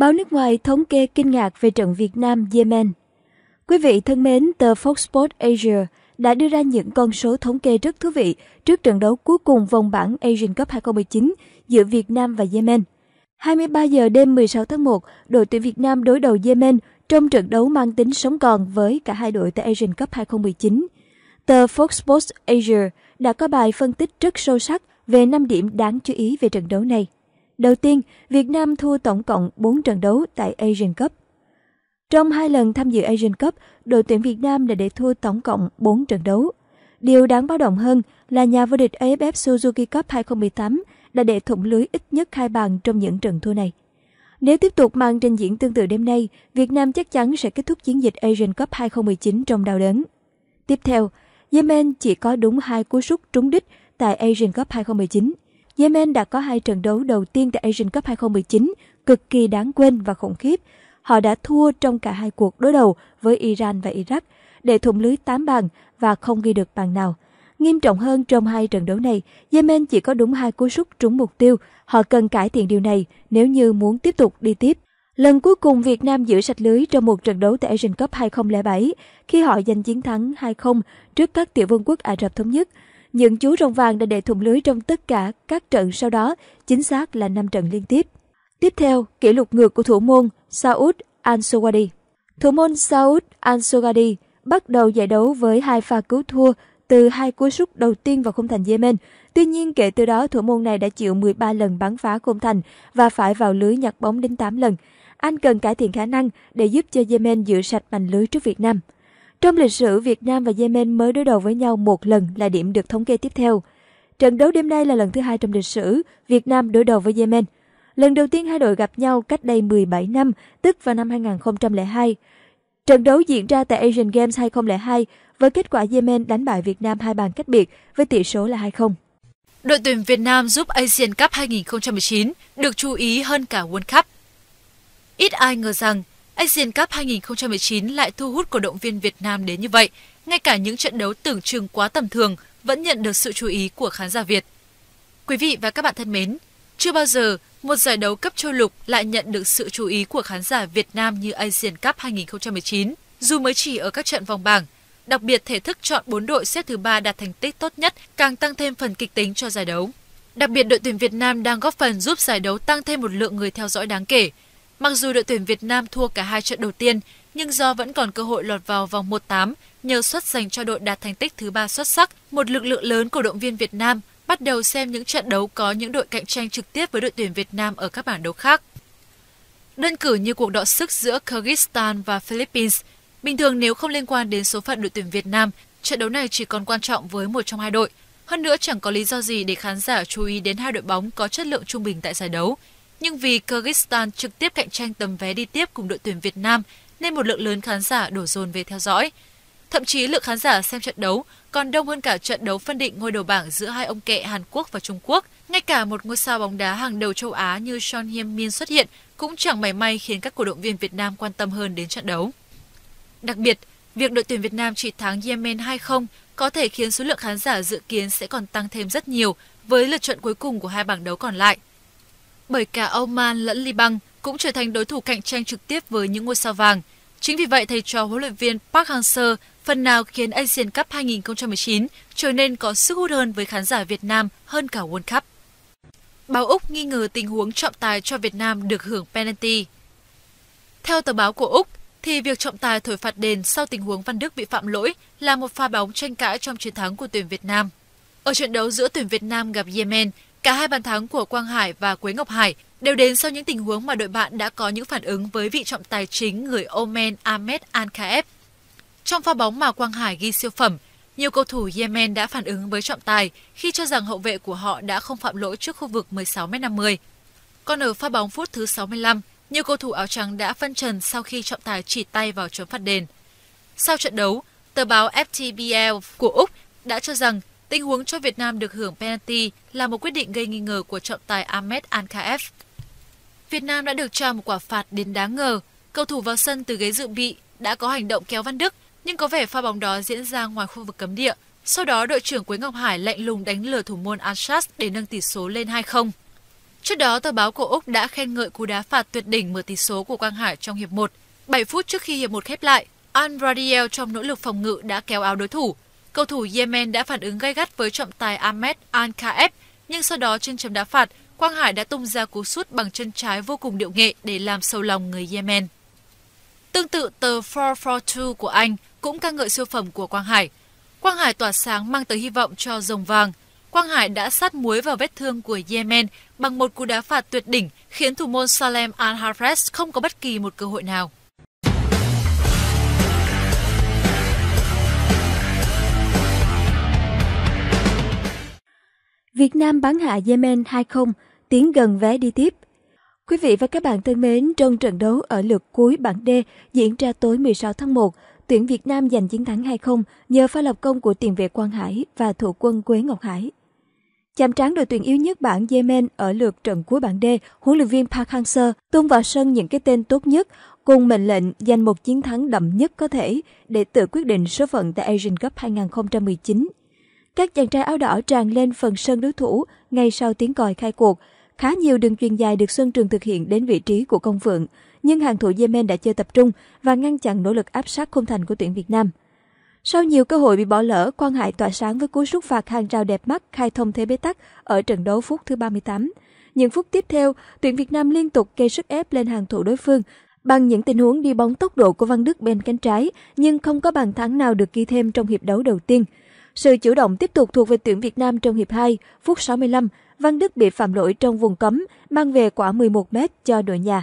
Báo nước ngoài thống kê kinh ngạc về trận Việt Nam-Yemen. Quý vị thân mến, tờ Fox Sports Asia đã đưa ra những con số thống kê rất thú vị trước trận đấu cuối cùng vòng bảng Asian Cup 2019 giữa Việt Nam và Yemen. 23 giờ đêm 16 tháng 1, đội tuyển Việt Nam đối đầu Yemen trong trận đấu mang tính sống còn với cả hai đội tại Asian Cup 2019. Tờ Fox Sports Asia đã có bài phân tích rất sâu sắc về 5 điểm đáng chú ý về trận đấu này. Đầu tiên, Việt Nam thua tổng cộng 4 trận đấu tại Asian Cup. Trong hai lần tham dự Asian Cup, đội tuyển Việt Nam đã để thua tổng cộng 4 trận đấu. Điều đáng báo động hơn là nhà vô địch AFF Suzuki Cup 2018 đã để thủng lưới ít nhất hai bàn trong những trận thua này. Nếu tiếp tục mang trình diễn tương tự đêm nay, Việt Nam chắc chắn sẽ kết thúc chiến dịch Asian Cup 2019 trong đau đớn. Tiếp theo, Yemen chỉ có đúng hai cú sút trúng đích tại Asian Cup 2019. Yemen đã có hai trận đấu đầu tiên tại Asian Cup 2019 cực kỳ đáng quên và khủng khiếp. Họ đã thua trong cả hai cuộc đối đầu với Iran và Iraq để thủng lưới 8 bàn và không ghi được bàn nào. Nghiêm trọng hơn trong hai trận đấu này, Yemen chỉ có đúng hai cú sút trúng mục tiêu. Họ cần cải thiện điều này nếu như muốn tiếp tục đi tiếp. Lần cuối cùng Việt Nam giữ sạch lưới trong một trận đấu tại Asian Cup 2007 khi họ giành chiến thắng 2-0 trước các tiểu vương quốc Ả Rập Thống Nhất. Những chú rồng vàng đã để thủng lưới trong tất cả các trận sau đó, chính xác là 5 trận liên tiếp. Tiếp theo, kỷ lục ngược của thủ môn Saud Ansogadi. Thủ môn Saud Ansogadi bắt đầu giải đấu với hai pha cứu thua từ hai cú sút đầu tiên vào khung thành Yemen. Tuy nhiên, kể từ đó, thủ môn này đã chịu 13 lần bắn phá khung thành và phải vào lưới nhặt bóng đến 8 lần. Anh cần cải thiện khả năng để giúp cho Yemen giữ sạch mảnh lưới trước Việt Nam. Trong lịch sử, Việt Nam và Yemen mới đối đầu với nhau một lần là điểm được thống kê tiếp theo. Trận đấu đêm nay là lần thứ hai trong lịch sử Việt Nam đối đầu với Yemen. Lần đầu tiên hai đội gặp nhau cách đây 17 năm, tức vào năm 2002. Trận đấu diễn ra tại Asian Games 2002 với kết quả Yemen đánh bại Việt Nam hai bàn cách biệt với tỷ số là 2-0. Đội tuyển Việt Nam giúp Asian Cup 2019 được chú ý hơn cả World Cup. Ít ai ngờ rằng Asian Cup 2019 lại thu hút cổ động viên Việt Nam đến như vậy. Ngay cả những trận đấu tưởng chừng quá tầm thường vẫn nhận được sự chú ý của khán giả Việt. Quý vị và các bạn thân mến, chưa bao giờ một giải đấu cấp châu lục lại nhận được sự chú ý của khán giả Việt Nam như Asian Cup 2019, dù mới chỉ ở các trận vòng bảng. Đặc biệt thể thức chọn 4 đội xếp thứ 3 đạt thành tích tốt nhất càng tăng thêm phần kịch tính cho giải đấu. Đặc biệt đội tuyển Việt Nam đang góp phần giúp giải đấu tăng thêm một lượng người theo dõi đáng kể, Mặc dù đội tuyển Việt Nam thua cả hai trận đầu tiên, nhưng do vẫn còn cơ hội lọt vào vòng 1-8 nhờ xuất dành cho đội đạt thành tích thứ ba xuất sắc, một lực lượng lớn cổ động viên Việt Nam bắt đầu xem những trận đấu có những đội cạnh tranh trực tiếp với đội tuyển Việt Nam ở các bảng đấu khác. Đơn cử như cuộc đọ sức giữa Kyrgyzstan và Philippines, bình thường nếu không liên quan đến số phận đội tuyển Việt Nam, trận đấu này chỉ còn quan trọng với một trong hai đội. Hơn nữa chẳng có lý do gì để khán giả chú ý đến hai đội bóng có chất lượng trung bình tại giải đấu, nhưng vì Kyrgyzstan trực tiếp cạnh tranh tấm vé đi tiếp cùng đội tuyển Việt Nam nên một lượng lớn khán giả đổ dồn về theo dõi. Thậm chí lượng khán giả xem trận đấu còn đông hơn cả trận đấu phân định ngôi đầu bảng giữa hai ông kệ Hàn Quốc và Trung Quốc. Ngay cả một ngôi sao bóng đá hàng đầu châu Á như Son Heung-min xuất hiện cũng chẳng may may khiến các cổ động viên Việt Nam quan tâm hơn đến trận đấu. Đặc biệt, việc đội tuyển Việt Nam chỉ thắng Yemen 2-0 có thể khiến số lượng khán giả dự kiến sẽ còn tăng thêm rất nhiều với lượt trận cuối cùng của hai bảng đấu còn lại – bởi cả Oman lẫn Liban cũng trở thành đối thủ cạnh tranh trực tiếp với những ngôi sao vàng. Chính vì vậy, thầy trò huấn luyện viên Park Hang-seo phần nào khiến Asian Cup 2019 trở nên có sức hút hơn với khán giả Việt Nam hơn cả World Cup. Báo Úc nghi ngờ tình huống trọng tài cho Việt Nam được hưởng penalty. Theo tờ báo của Úc, thì việc trọng tài thổi phạt đền sau tình huống Văn Đức bị phạm lỗi là một pha bóng tranh cãi trong chiến thắng của tuyển Việt Nam. Ở trận đấu giữa tuyển Việt Nam gặp Yemen, Cả hai bàn thắng của Quang Hải và Quế Ngọc Hải đều đến sau những tình huống mà đội bạn đã có những phản ứng với vị trọng tài chính người Oman Ahmed Al-Khaef. Trong pha bóng mà Quang Hải ghi siêu phẩm, nhiều cầu thủ Yemen đã phản ứng với trọng tài khi cho rằng hậu vệ của họ đã không phạm lỗi trước khu vực 16m50. Còn ở pha bóng phút thứ 65, nhiều cầu thủ áo trắng đã phân trần sau khi trọng tài chỉ tay vào chấm phạt đền. Sau trận đấu, tờ báo FTBL của Úc đã cho rằng Tình huống cho Việt Nam được hưởng penalty là một quyết định gây nghi ngờ của trọng tài Ahmed Ankaev. Việt Nam đã được trao một quả phạt đến đáng ngờ. Cầu thủ vào sân từ ghế dự bị đã có hành động kéo Văn Đức, nhưng có vẻ pha bóng đó diễn ra ngoài khu vực cấm địa. Sau đó, đội trưởng Quế Ngọc Hải lạnh lùng đánh lừa thủ môn Anshat để nâng tỷ số lên 2-0. Trước đó, tờ báo của Úc đã khen ngợi cú đá phạt tuyệt đỉnh mở tỷ số của Quang Hải trong hiệp 1. 7 phút trước khi hiệp 1 khép lại, Anradiel trong nỗ lực phòng ngự đã kéo áo đối thủ, Cầu thủ Yemen đã phản ứng gay gắt với trọng tài Ahmed Al-Khaef, nhưng sau đó trên chấm đá phạt, Quang Hải đã tung ra cú sút bằng chân trái vô cùng điệu nghệ để làm sâu lòng người Yemen. Tương tự tờ 442 của Anh cũng ca ngợi siêu phẩm của Quang Hải. Quang Hải tỏa sáng mang tới hy vọng cho rồng vàng. Quang Hải đã sát muối vào vết thương của Yemen bằng một cú đá phạt tuyệt đỉnh khiến thủ môn Salem Al-Harres không có bất kỳ một cơ hội nào. Việt Nam bắn hạ Yemen 2-0, tiến gần vé đi tiếp. Quý vị và các bạn thân mến, trong trận đấu ở lượt cuối bảng D diễn ra tối 16 tháng 1, tuyển Việt Nam giành chiến thắng 2-0 nhờ pha lập công của tiền vệ Quang Hải và thủ quân Quế Ngọc Hải. Chạm trán đội tuyển yếu nhất bảng Yemen ở lượt trận cuối bảng D, huấn luyện viên Park Hang-seo tung vào sân những cái tên tốt nhất cùng mệnh lệnh giành một chiến thắng đậm nhất có thể để tự quyết định số phận tại Asian Cup 2019 các chàng trai áo đỏ tràn lên phần sân đối thủ ngay sau tiếng còi khai cuộc. Khá nhiều đường truyền dài được Xuân Trường thực hiện đến vị trí của công phượng, nhưng hàng thủ Yemen đã chơi tập trung và ngăn chặn nỗ lực áp sát khung thành của tuyển Việt Nam. Sau nhiều cơ hội bị bỏ lỡ, Quang Hải tỏa sáng với cú sút phạt hàng rào đẹp mắt khai thông thế bế tắc ở trận đấu phút thứ 38. Những phút tiếp theo, tuyển Việt Nam liên tục gây sức ép lên hàng thủ đối phương bằng những tình huống đi bóng tốc độ của Văn Đức bên cánh trái, nhưng không có bàn thắng nào được ghi thêm trong hiệp đấu đầu tiên. Sự chủ động tiếp tục thuộc về tuyển Việt Nam trong hiệp 2, phút 65, Văn Đức bị phạm lỗi trong vùng cấm, mang về quả 11 m cho đội nhà.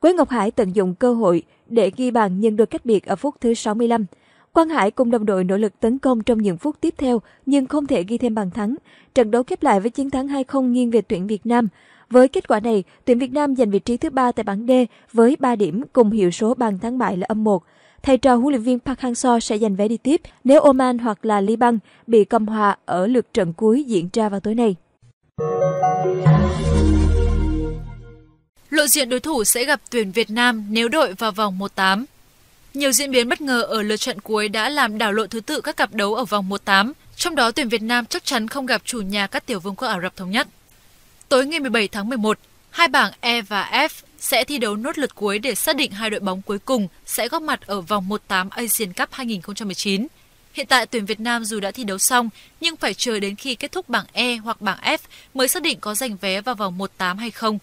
Quế Ngọc Hải tận dụng cơ hội để ghi bàn nhân đôi cách biệt ở phút thứ 65. Quang Hải cùng đồng đội nỗ lực tấn công trong những phút tiếp theo nhưng không thể ghi thêm bàn thắng. Trận đấu khép lại với chiến thắng 2-0 nghiêng về tuyển Việt Nam. Với kết quả này, tuyển Việt Nam giành vị trí thứ ba tại bảng D với 3 điểm cùng hiệu số bàn thắng bại là âm 1 thầy trò huấn luyện viên Park Hang-seo sẽ giành vé đi tiếp nếu Oman hoặc là Liban bị cầm hòa ở lượt trận cuối diễn ra vào tối nay. Lộ diện đối thủ sẽ gặp tuyển Việt Nam nếu đội vào vòng 1-8. Nhiều diễn biến bất ngờ ở lượt trận cuối đã làm đảo lộn thứ tự các cặp đấu ở vòng 1-8, trong đó tuyển Việt Nam chắc chắn không gặp chủ nhà các tiểu vương quốc Ả Rập Thống Nhất. Tối ngày 17 tháng 11, hai bảng E và F sẽ thi đấu nốt lượt cuối để xác định hai đội bóng cuối cùng sẽ góp mặt ở vòng 1/8 Asian Cup 2019. Hiện tại tuyển Việt Nam dù đã thi đấu xong nhưng phải chờ đến khi kết thúc bảng E hoặc bảng F mới xác định có giành vé vào vòng 1/8 hay không.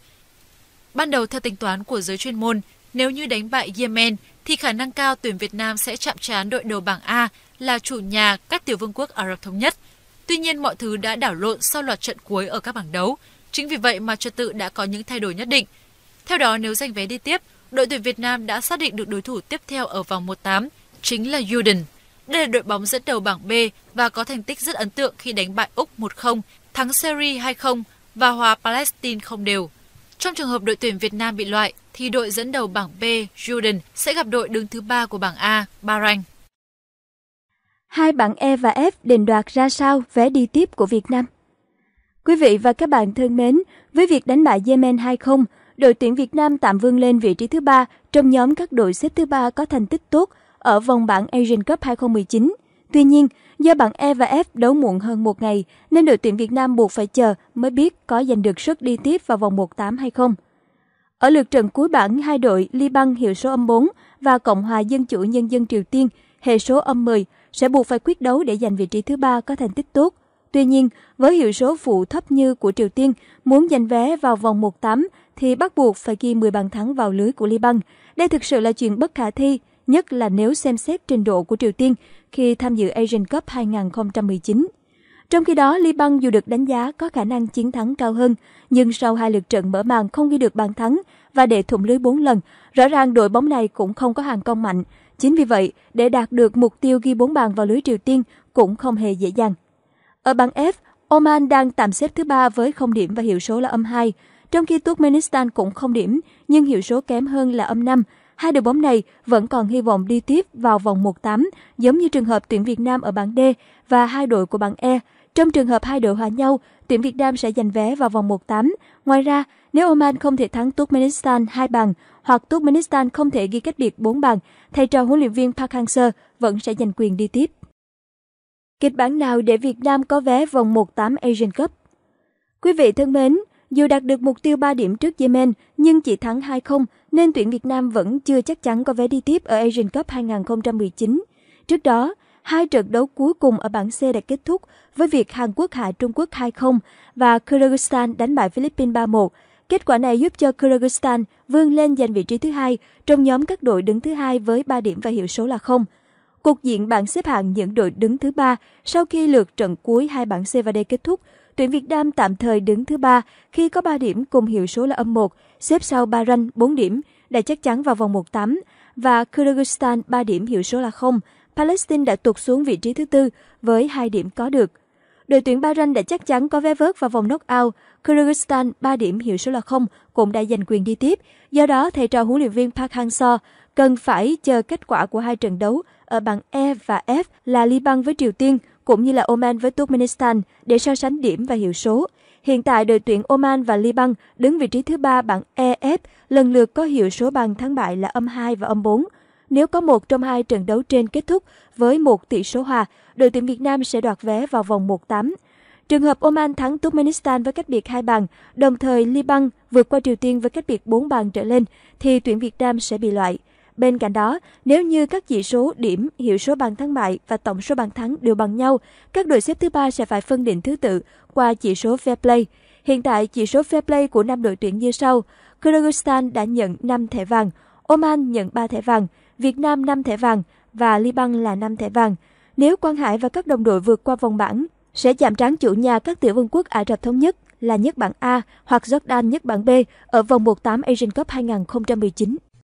Ban đầu theo tính toán của giới chuyên môn, nếu như đánh bại Yemen thì khả năng cao tuyển Việt Nam sẽ chạm trán đội đầu bảng A là chủ nhà các tiểu vương quốc Ả Rập thống nhất. Tuy nhiên mọi thứ đã đảo lộn sau loạt trận cuối ở các bảng đấu. Chính vì vậy mà trật tự đã có những thay đổi nhất định. Theo đó, nếu giành vé đi tiếp, đội tuyển Việt Nam đã xác định được đối thủ tiếp theo ở vòng 1/8 chính là Jordan. Đây là đội bóng dẫn đầu bảng B và có thành tích rất ấn tượng khi đánh bại Úc 1-0, thắng Syria 2-0 và hòa Palestine không đều. Trong trường hợp đội tuyển Việt Nam bị loại, thì đội dẫn đầu bảng B Jordan sẽ gặp đội đứng thứ ba của bảng A Bahrain. Hai bảng E và F định đoạt ra sao vé đi tiếp của Việt Nam? Quý vị và các bạn thân mến, với việc đánh bại Yemen 2-0, đội tuyển Việt Nam tạm vươn lên vị trí thứ ba trong nhóm các đội xếp thứ ba có thành tích tốt ở vòng bảng Asian Cup 2019. Tuy nhiên, do bảng E và F đấu muộn hơn một ngày, nên đội tuyển Việt Nam buộc phải chờ mới biết có giành được suất đi tiếp vào vòng 1-8 hay không. Ở lượt trận cuối bảng, hai đội Liban hiệu số âm 4 và Cộng hòa Dân chủ Nhân dân Triều Tiên hệ số âm 10 sẽ buộc phải quyết đấu để giành vị trí thứ ba có thành tích tốt. Tuy nhiên, với hiệu số phụ thấp như của Triều Tiên, muốn giành vé vào vòng 1-8 thì bắt buộc phải ghi 10 bàn thắng vào lưới của Liban. Đây thực sự là chuyện bất khả thi, nhất là nếu xem xét trình độ của Triều Tiên khi tham dự Asian Cup 2019. Trong khi đó, Liban dù được đánh giá có khả năng chiến thắng cao hơn, nhưng sau hai lượt trận mở màn không ghi được bàn thắng và để thủng lưới 4 lần, rõ ràng đội bóng này cũng không có hàng công mạnh. Chính vì vậy, để đạt được mục tiêu ghi 4 bàn vào lưới Triều Tiên cũng không hề dễ dàng. Ở bảng F, Oman đang tạm xếp thứ ba với không điểm và hiệu số là âm 2. Trong khi Turkmenistan cũng không điểm, nhưng hiệu số kém hơn là âm 5. Hai đội bóng này vẫn còn hy vọng đi tiếp vào vòng 1-8, giống như trường hợp tuyển Việt Nam ở bảng D và hai đội của bảng E. Trong trường hợp hai đội hòa nhau, tuyển Việt Nam sẽ giành vé vào vòng 1-8. Ngoài ra, nếu Oman không thể thắng Turkmenistan hai bàn hoặc Turkmenistan không thể ghi cách biệt 4 bàn, thầy trò huấn luyện viên Park Hang-seo vẫn sẽ giành quyền đi tiếp. Kịch bản nào để Việt Nam có vé vòng 1-8 Asian Cup? Quý vị thân mến, dù đạt được mục tiêu 3 điểm trước Yemen nhưng chỉ thắng 2-0 nên tuyển Việt Nam vẫn chưa chắc chắn có vé đi tiếp ở Asian Cup 2019. Trước đó, hai trận đấu cuối cùng ở bảng C đã kết thúc với việc Hàn Quốc hạ Trung Quốc 2-0 và Kyrgyzstan đánh bại Philippines 3-1. Kết quả này giúp cho Kyrgyzstan vươn lên giành vị trí thứ hai trong nhóm các đội đứng thứ hai với 3 điểm và hiệu số là 0. Cục diện bảng xếp hạng những đội đứng thứ ba sau khi lượt trận cuối hai bảng C và D kết thúc, Tuyển Việt Nam tạm thời đứng thứ ba khi có 3 điểm cùng hiệu số là âm 1, xếp sau Bahrain 4 điểm, đã chắc chắn vào vòng 1-8 và Kyrgyzstan 3 điểm hiệu số là 0. Palestine đã tụt xuống vị trí thứ tư với 2 điểm có được. Đội tuyển Bahrain đã chắc chắn có vé vớt vào vòng knockout. Kyrgyzstan 3 điểm hiệu số là 0 cũng đã giành quyền đi tiếp. Do đó, thầy trò huấn luyện viên Park Hang-seo cần phải chờ kết quả của hai trận đấu ở bảng E và F là Liban với Triều Tiên – cũng như là Oman với Turkmenistan để so sánh điểm và hiệu số. Hiện tại đội tuyển Oman và Liban đứng vị trí thứ ba bảng EF, lần lượt có hiệu số bàn thắng bại là âm 2 và âm 4. Nếu có một trong hai trận đấu trên kết thúc với một tỷ số hòa, đội tuyển Việt Nam sẽ đoạt vé vào vòng 1-8. Trường hợp Oman thắng Turkmenistan với cách biệt hai bàn, đồng thời Liban vượt qua Triều Tiên với cách biệt 4 bàn trở lên, thì tuyển Việt Nam sẽ bị loại. Bên cạnh đó, nếu như các chỉ số điểm, hiệu số bàn thắng bại và tổng số bàn thắng đều bằng nhau, các đội xếp thứ ba sẽ phải phân định thứ tự qua chỉ số fair play. Hiện tại, chỉ số fair play của năm đội tuyển như sau. Kyrgyzstan đã nhận 5 thẻ vàng, Oman nhận 3 thẻ vàng, Việt Nam 5 thẻ vàng và Liban là 5 thẻ vàng. Nếu Quang Hải và các đồng đội vượt qua vòng bảng, sẽ chạm trán chủ nhà các tiểu vương quốc Ả Rập Thống Nhất là nhất bảng A hoặc Jordan nhất bảng B ở vòng 1-8 Asian Cup 2019.